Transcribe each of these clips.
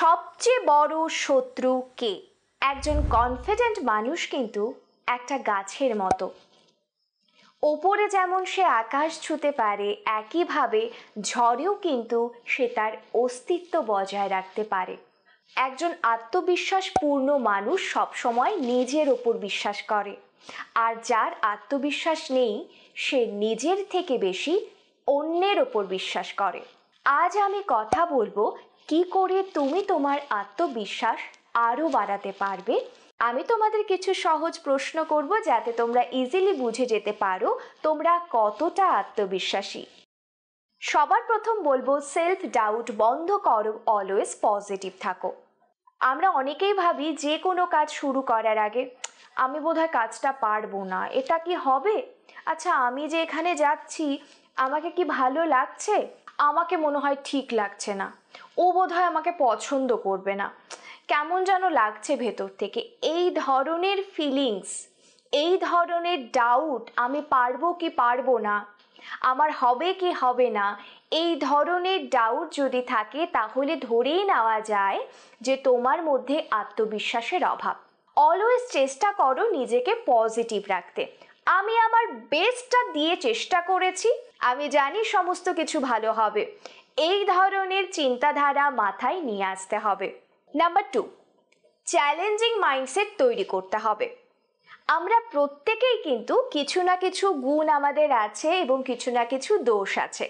সবচেয়ে বড় শত্রু কে একজন কনফিডেন্ট মানুষ কিন্তু একটা গাছের মতো ওপরে যেমন সে আকাশ ছুতে পারে একইভাবে ঝড়েও কিন্তু সে তার অস্তিত্ব বজায় রাখতে পারে একজন আত্মবিশ্বাসপূর্ণ মানুষ সবসময় নিজের ওপর বিশ্বাস করে আর যার আত্মবিশ্বাস নেই সে নিজের থেকে বেশি অন্যের ওপর বিশ্বাস করে আজ আমি কথা বলবো কি করে তুমি তোমার আত্মবিশ্বাস আরও বাড়াতে পারবে আমি তোমাদের কিছু সহজ প্রশ্ন করব যাতে তোমরা ইজিলি বুঝে যেতে পারো তোমরা কতটা আত্মবিশ্বাসী সবার প্রথম বলবো সেলফ ডাউট বন্ধ করো অলওয়েজ পজিটিভ থাকো আমরা অনেকেই ভাবি যে কোনো কাজ শুরু করার আগে আমি বোধহয় কাজটা পারবো না এটা কি হবে আচ্ছা আমি যে এখানে যাচ্ছি আমাকে কি ভালো লাগছে আমাকে মনে হয় ঠিক লাগছে না ও বোধহয় আমাকে পছন্দ করবে না কেমন যেন লাগছে ভেতর থেকে এই ধরনের ফিলিংস এই ধরনের ডাউট আমি পারবো কি পারবো না আমার হবে কি হবে না এই ধরনের ডাউট যদি থাকে তাহলে ধরেই নেওয়া যায় যে তোমার মধ্যে আত্মবিশ্বাসের অভাব অলওয়েজ চেষ্টা করো নিজেকে পজিটিভ রাখতে আমি আমার বেস্টটা দিয়ে চেষ্টা করেছি আমি জানি সমস্ত কিছু ভালো হবে এই ধরনের চিন্তাধারা মাথায় নিয়ে আসতে হবে নাম্বার টু চ্যালেঞ্জিং মাইন্ডসেট তৈরি করতে হবে আমরা প্রত্যেকেই কিন্তু কিছু না কিছু গুণ আমাদের আছে এবং কিছু না কিছু দোষ আছে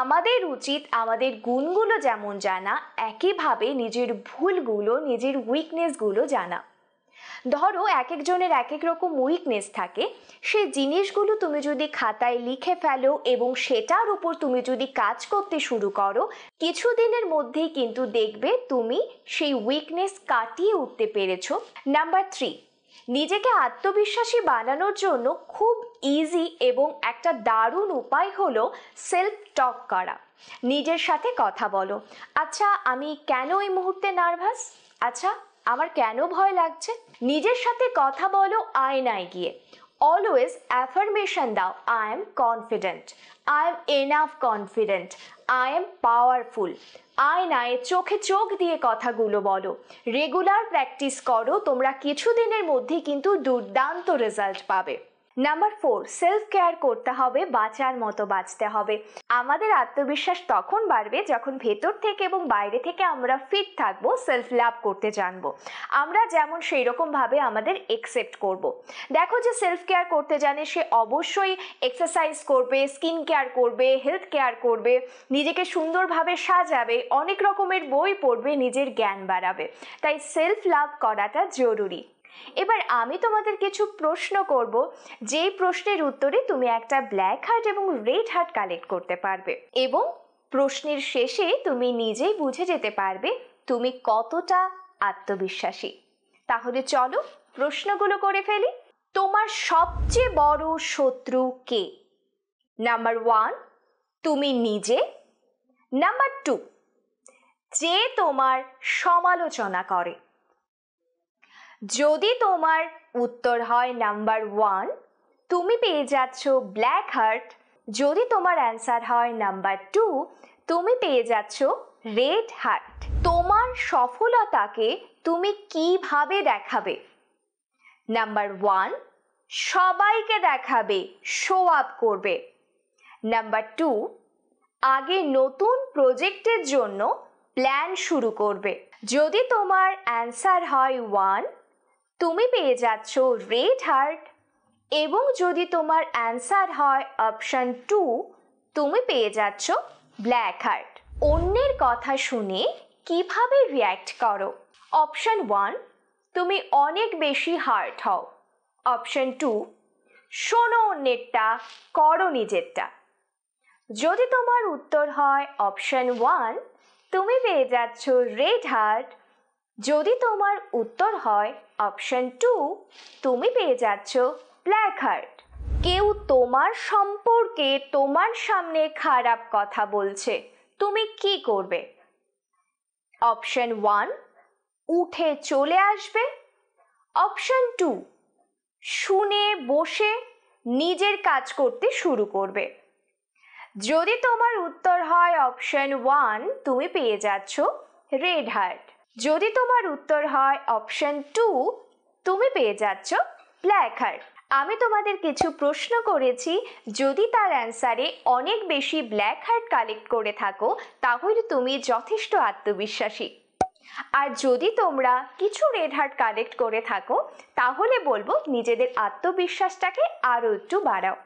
আমাদের উচিত আমাদের গুণগুলো যেমন জানা একইভাবে নিজের ভুলগুলো নিজের উইকনেসগুলো জানা ধরো এক একজনের এক এক রকম উইকনেস থাকে সেই জিনিসগুলো তুমি যদি খাতায় লিখে ফেলো এবং সেটার উপর তুমি যদি কাজ করতে শুরু করো কিছুদিনের মধ্যেই কিন্তু দেখবে তুমি সেই উইকনেস কাটিয়ে উঠতে পেরেছো নাম্বার থ্রি নিজেকে আত্মবিশ্বাসী বানানোর জন্য খুব ইজি এবং একটা দারুণ উপায় হলো সেলফ টক করা নিজের সাথে কথা বলো আচ্ছা আমি কেন এই মুহূর্তে নার্ভাস আচ্ছা আমার কেন ভয় লাগছে নিজের সাথে কথা বলো আয়নায় গিয়ে অলওয়েজ অ্যাফার্মেশন দাও I am confident I am enough confident I am powerful আয়নায় চোখে চোখ দিয়ে কথাগুলো বলো রেগুলার প্র্যাকটিস করো তোমরা কিছুদিনের মধ্যে কিন্তু দুর্দান্ত রেজাল্ট পাবে নাম্বার ফোর সেলফ কেয়ার করতে হবে বাঁচার মতো বাঁচতে হবে আমাদের আত্মবিশ্বাস তখন বাড়বে যখন ভেতর থেকে এবং বাইরে থেকে আমরা ফিট থাকবো সেলফ লাভ করতে জানবো আমরা যেমন সেই রকমভাবে আমাদের একসেপ্ট করব। দেখো যে সেলফ কেয়ার করতে জানে সে অবশ্যই এক্সারসাইজ করবে স্কিন কেয়ার করবে হেলথ কেয়ার করবে নিজেকে সুন্দরভাবে সাজাবে অনেক রকমের বই পড়বে নিজের জ্ঞান বাড়াবে তাই সেলফ লাভ করাটা জরুরি এবার আমি তোমাদের কিছু প্রশ্ন করব যেই প্রশ্নের উত্তরে তুমি একটা ব্ল্যাক হার্ট এবং রেড হার্ট কালেক্ট করতে পারবে এবং প্রশ্নের শেষে তুমি নিজেই বুঝে যেতে পারবে তুমি কতটা আত্মবিশ্বাসী তাহলে চলো প্রশ্নগুলো করে ফেলি তোমার সবচেয়ে বড় শত্রু কে নাম্বার ওয়ান তুমি নিজে নাম্বার টু যে তোমার সমালোচনা করে যদি তোমার উত্তর হয় নাম্বার ওয়ান তুমি পেয়ে যাচ্ছ ব্ল্যাক হার্ট যদি তোমার অ্যান্সার হয় নাম্বার টু তুমি পেয়ে যাচ্ছ রেড হার্ট তোমার সফলতাকে তুমি কিভাবে দেখাবে নাম্বার ওয়ান সবাইকে দেখাবে শো আপ করবে নাম্বার টু আগে নতুন প্রজেক্টের জন্য প্ল্যান শুরু করবে যদি তোমার অ্যান্সার হয় ওয়ান তুমি পেয়ে যাচ্ছ রেড হার্ট এবং যদি তোমার অ্যান্সার হয় অপশান টু তুমি পেয়ে যাচ্ছ ব্ল্যাক হার্ট অন্যের কথা শুনে কিভাবে রিয়্যাক্ট করো অপশান ওয়ান তুমি অনেক বেশি হার্ট হও অপশান টু শোনো অন্যেরটা করো নিজেরটা যদি তোমার উত্তর হয় অপশান ওয়ান তুমি পেয়ে যাচ্ছ রেড হার্ট যদি তোমার উত্তর হয় অপশন টু তুমি পেয়ে যাচ্ছ ব্ল্যাক হার্ট কেউ তোমার সম্পর্কে তোমার সামনে খারাপ কথা বলছে তুমি কি করবে অপশন ওয়ান উঠে চলে আসবে অপশন টু শুনে বসে নিজের কাজ করতে শুরু করবে যদি তোমার উত্তর হয় অপশন ওয়ান তুমি পেয়ে যাচ্ছ রেড হার্ট যদি তোমার উত্তর হয় অপশন টু তুমি পেয়ে যাচ্ছ ব্ল্যাক হার্ট আমি তোমাদের কিছু প্রশ্ন করেছি যদি তার অ্যান্সারে অনেক বেশি ব্ল্যাক হার্ট কালেক্ট করে থাকো তাহলে তুমি যথেষ্ট আত্মবিশ্বাসী আর যদি তোমরা কিছু রেড হার্ট কালেক্ট করে থাকো তাহলে বলবো নিজেদের আত্মবিশ্বাসটাকে আরও একটু বাড়াও